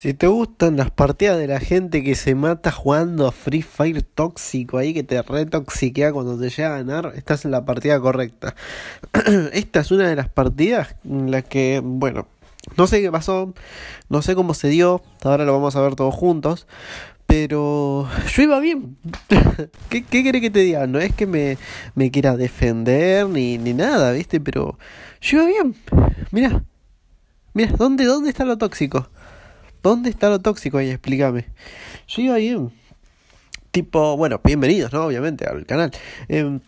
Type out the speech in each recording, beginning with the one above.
Si te gustan las partidas de la gente que se mata jugando a Free Fire tóxico ahí que te retoxiquea cuando te llega a ganar, estás en la partida correcta. Esta es una de las partidas en las que, bueno, no sé qué pasó, no sé cómo se dio, ahora lo vamos a ver todos juntos, pero yo iba bien. ¿Qué, ¿Qué querés que te diga? No es que me, me quiera defender ni, ni nada, ¿viste? Pero yo iba bien. Mira, mira, ¿dónde, dónde está lo tóxico? ¿Dónde está lo tóxico ahí? Explícame. Yo iba bien. Em, tipo, bueno, bienvenidos, ¿no? Obviamente, al canal. Em,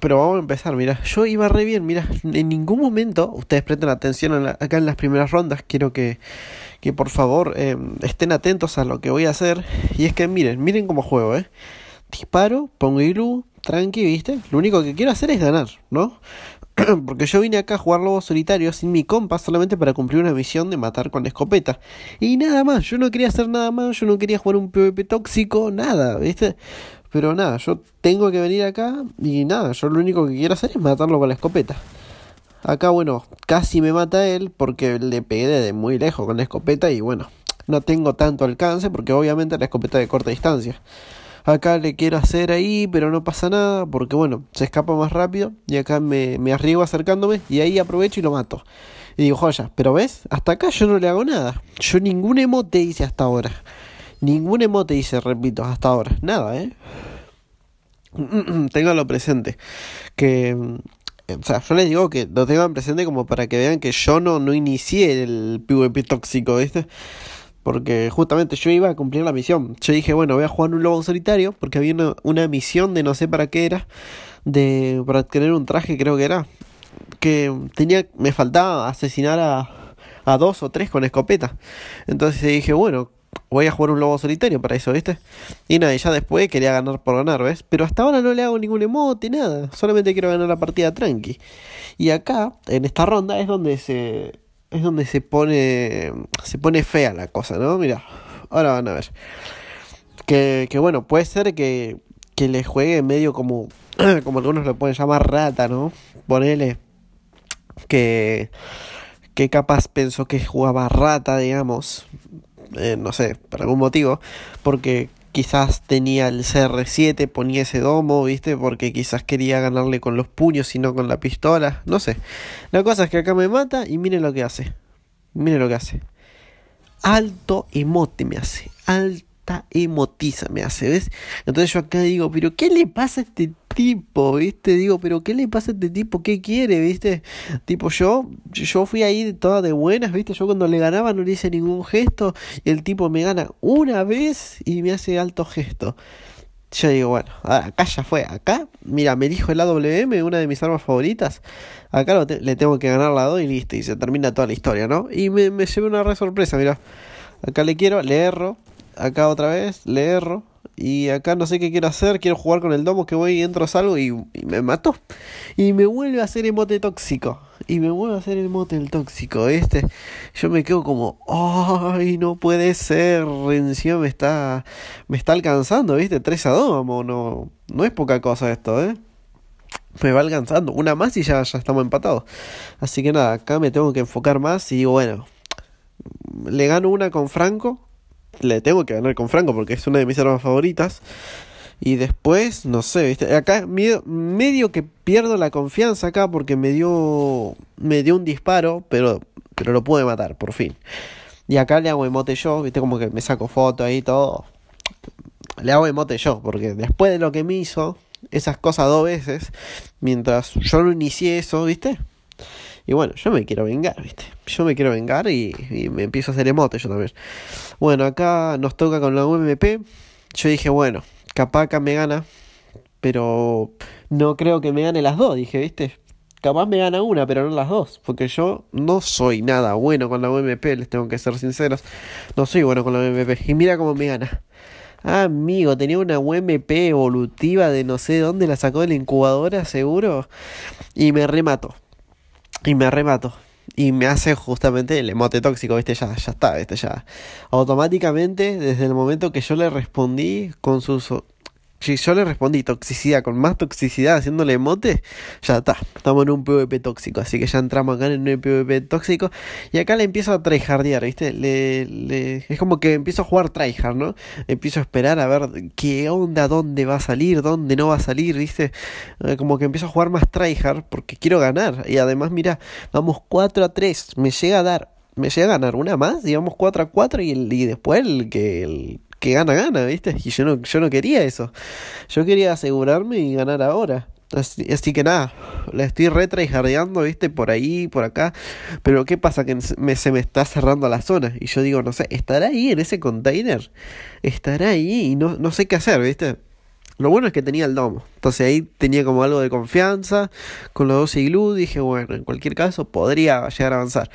pero vamos a empezar, mira. Yo iba re bien, mira. En ningún momento, ustedes presten atención acá en las primeras rondas. Quiero que, que por favor em, estén atentos a lo que voy a hacer. Y es que miren, miren cómo juego, ¿eh? Disparo, pongo ilu, tranqui, ¿viste? Lo único que quiero hacer es ganar, ¿no? porque yo vine acá a jugar lobo solitario sin mi compa solamente para cumplir una misión de matar con la escopeta. Y nada más, yo no quería hacer nada más, yo no quería jugar un PvP tóxico, nada, ¿viste? Pero nada, yo tengo que venir acá y nada, yo lo único que quiero hacer es matarlo con la escopeta. Acá, bueno, casi me mata él porque le pegué de muy lejos con la escopeta y bueno, no tengo tanto alcance porque obviamente la escopeta es de corta distancia acá le quiero hacer ahí, pero no pasa nada, porque bueno, se escapa más rápido y acá me, me arriesgo acercándome y ahí aprovecho y lo mato. Y digo, joya, pero ves, hasta acá yo no le hago nada. Yo ningún emote hice hasta ahora. Ningún emote hice, repito, hasta ahora. Nada, ¿eh? Ténganlo presente. Que eh, o sea, yo les digo que lo tengan presente como para que vean que yo no, no inicié el PvP tóxico, ¿viste? Porque justamente yo iba a cumplir la misión. Yo dije, bueno, voy a jugar un lobo solitario. Porque había una, misión de no sé para qué era. De, para tener un traje, creo que era. Que tenía, me faltaba asesinar a, a dos o tres con escopeta. Entonces dije, bueno, voy a jugar un lobo solitario para eso, ¿viste? Y nada, ya después quería ganar por ganar, ¿ves? Pero hasta ahora no le hago ningún emote, nada. Solamente quiero ganar la partida tranqui. Y acá, en esta ronda, es donde se es donde se pone, se pone fea la cosa, ¿no? Mira, ahora van a ver. Que, que bueno, puede ser que, que le juegue medio como, como algunos lo pueden llamar rata, ¿no? Ponele que, que capaz pensó que jugaba rata, digamos, eh, no sé, por algún motivo, porque quizás tenía el CR7, ponía ese domo, ¿viste? Porque quizás quería ganarle con los puños y no con la pistola, no sé. La cosa es que acá me mata y miren lo que hace. Miren lo que hace. Alto emote me hace. Alta emotiza me hace, ¿ves? Entonces yo acá digo, pero ¿qué le pasa a este tipo, ¿viste? Digo, pero ¿qué le pasa a este tipo? ¿Qué quiere, viste? Tipo, yo, yo fui ahí toda de buenas, ¿viste? Yo cuando le ganaba no le hice ningún gesto y el tipo me gana una vez y me hace alto gesto. Yo digo, bueno, acá ya fue, acá, mira, me dijo el AWM, una de mis armas favoritas, acá le tengo que ganar la 2 y listo, y se termina toda la historia, ¿no? Y me, me llevé una re sorpresa, mira, acá le quiero, le erro, acá otra vez, le erro, y acá no sé qué quiero hacer, quiero jugar con el domo que voy y entro, salgo y, me mató. Y me vuelve a hacer el mote tóxico. Y me vuelve a hacer el mote el tóxico. Este, yo me quedo como, ay, no puede ser. Encima me está, me está alcanzando, ¿viste? 3 a 2, no, no es poca cosa esto, ¿eh? me va alcanzando. Una más y ya, ya estamos empatados. Así que nada, acá me tengo que enfocar más y bueno, le gano una con Franco, le tengo que ganar con Franco porque es una de mis armas favoritas. Y después, no sé, ¿viste? acá medio, que pierdo la confianza acá porque me dio, me dio un disparo, pero, pero lo pude matar, por fin. Y acá le hago emote yo, viste, como que me saco foto ahí todo. Le hago emote yo, porque después de lo que me hizo, esas cosas dos veces, mientras yo no inicié eso, viste. Y bueno, yo me quiero vengar, ¿viste? Yo me quiero vengar y, me empiezo a hacer emote yo también. Bueno, acá nos toca con la UMP. Yo dije, bueno, capaz me gana, pero no creo que me gane las dos, dije, ¿viste? Capaz me gana una, pero no las dos, porque yo no soy nada bueno con la UMP, les tengo que ser sinceros. No soy bueno con la UMP. Y mira cómo me gana. Ah, amigo, tenía una UMP evolutiva de no sé dónde, la sacó de la incubadora seguro y me remató. Y me remato. Y me hace justamente el emote tóxico, este Ya, ya está, este Ya. Automáticamente, desde el momento que yo le respondí con sus si yo le respondí toxicidad con más toxicidad haciéndole mote, ya está. Estamos en un PvP tóxico. Así que ya entramos acá en un PvP tóxico. Y acá le empiezo a tryhardear, ¿viste? Le, es como que empiezo a jugar tryhard, ¿no? Empiezo a esperar a ver qué onda, dónde va a salir, dónde no va a salir, ¿viste? Eh, como que empiezo a jugar más tryhard porque quiero ganar. Y además, mira, vamos 4 a 3. Me llega a dar me llega a ganar una más, digamos 4 a 4 y, y después el que el que gana, gana, ¿viste? Y yo no, yo no quería eso. Yo quería asegurarme y ganar ahora. Así, que nada, la estoy retrayjardeando, ¿viste? Por ahí, por acá. Pero ¿qué pasa? Que se me está cerrando la zona. Y yo digo, no sé, ¿estará ahí en ese container? ¿Estará ahí? Y no, no sé qué hacer, ¿viste? Lo bueno es que tenía el domo. Entonces ahí tenía como algo de confianza con los dos iglú. Dije, bueno, en cualquier caso podría llegar a avanzar.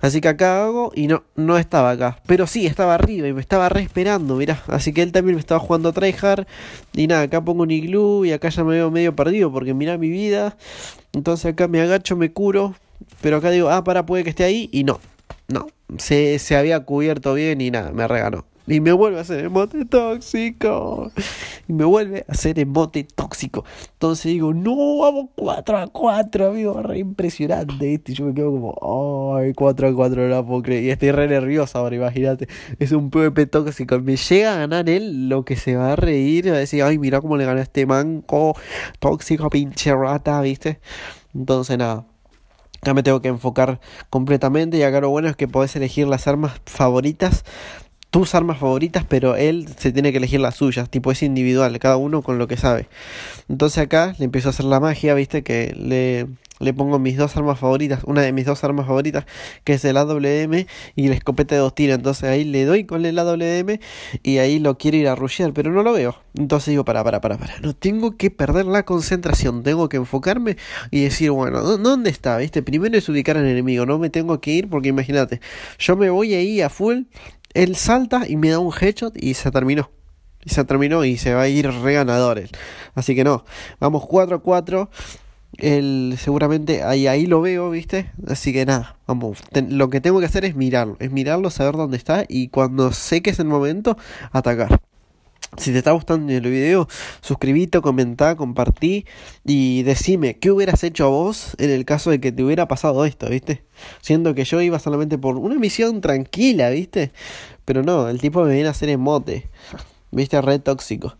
Así que acá hago y no, no estaba acá. Pero sí, estaba arriba y me estaba re esperando, mirá. Así que él también me estaba jugando a tryhard. Y nada, acá pongo un iglú y acá ya me veo medio perdido porque mirá mi vida. Entonces acá me agacho, me curo. Pero acá digo, ah, para, puede que esté ahí. Y no, no. Se, se había cubierto bien y nada, me reganó. Y me vuelve a hacer emote tóxico. Y me vuelve a hacer emote tóxico. Entonces digo, no, vamos 4 a 4, amigo. Re impresionante este. Y yo me quedo como, ay, 4 a 4, no puedo creer. Y estoy re nervioso ahora, imagínate. Es un PvP tóxico. Me llega a ganar él, lo que se va a reír. Va a decir, ay, mira cómo le ganó a este manco tóxico, pinche rata, ¿viste? Entonces nada. Acá me tengo que enfocar completamente. Y acá lo bueno es que podés elegir las armas favoritas tus armas favoritas, pero él se tiene que elegir las suyas, tipo es individual, cada uno con lo que sabe. Entonces acá le empiezo a hacer la magia, viste, que le, le pongo mis dos armas favoritas, una de mis dos armas favoritas, que es el AWM y la escopeta de dos tiros. Entonces ahí le doy con el AWM y ahí lo quiero ir a rushear, pero no lo veo. Entonces digo, para, para, para, para, no tengo que perder la concentración, tengo que enfocarme y decir, bueno, ¿dónde está? ¿Viste? Primero es ubicar al enemigo, no me tengo que ir porque imagínate, yo me voy ahí a full él salta y me da un headshot y se terminó. Y se terminó y se va a ir re él. Así que no, vamos 4 a 4. Él, seguramente ahí, ahí lo veo, ¿viste? Así que nada, vamos. lo que tengo que hacer es mirarlo, es mirarlo, saber dónde está y cuando sé que es el momento, atacar. Si te está gustando el video, suscríbete, comenta, compartí y decime qué hubieras hecho a vos en el caso de que te hubiera pasado esto, ¿viste? Siendo que yo iba solamente por una misión tranquila, ¿viste? Pero no, el tipo me viene a hacer emote, ¿viste? Re tóxico.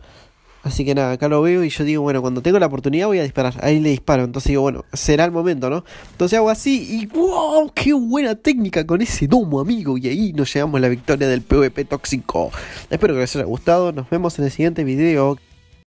Así que nada, acá lo veo y yo digo, bueno, cuando tengo la oportunidad voy a disparar. Ahí le disparo. Entonces digo, bueno, será el momento, ¿no? Entonces hago así y ¡wow! ¡Qué buena técnica con ese domo, amigo! Y ahí nos llevamos la victoria del PvP tóxico. Espero que les haya gustado. Nos vemos en el siguiente video.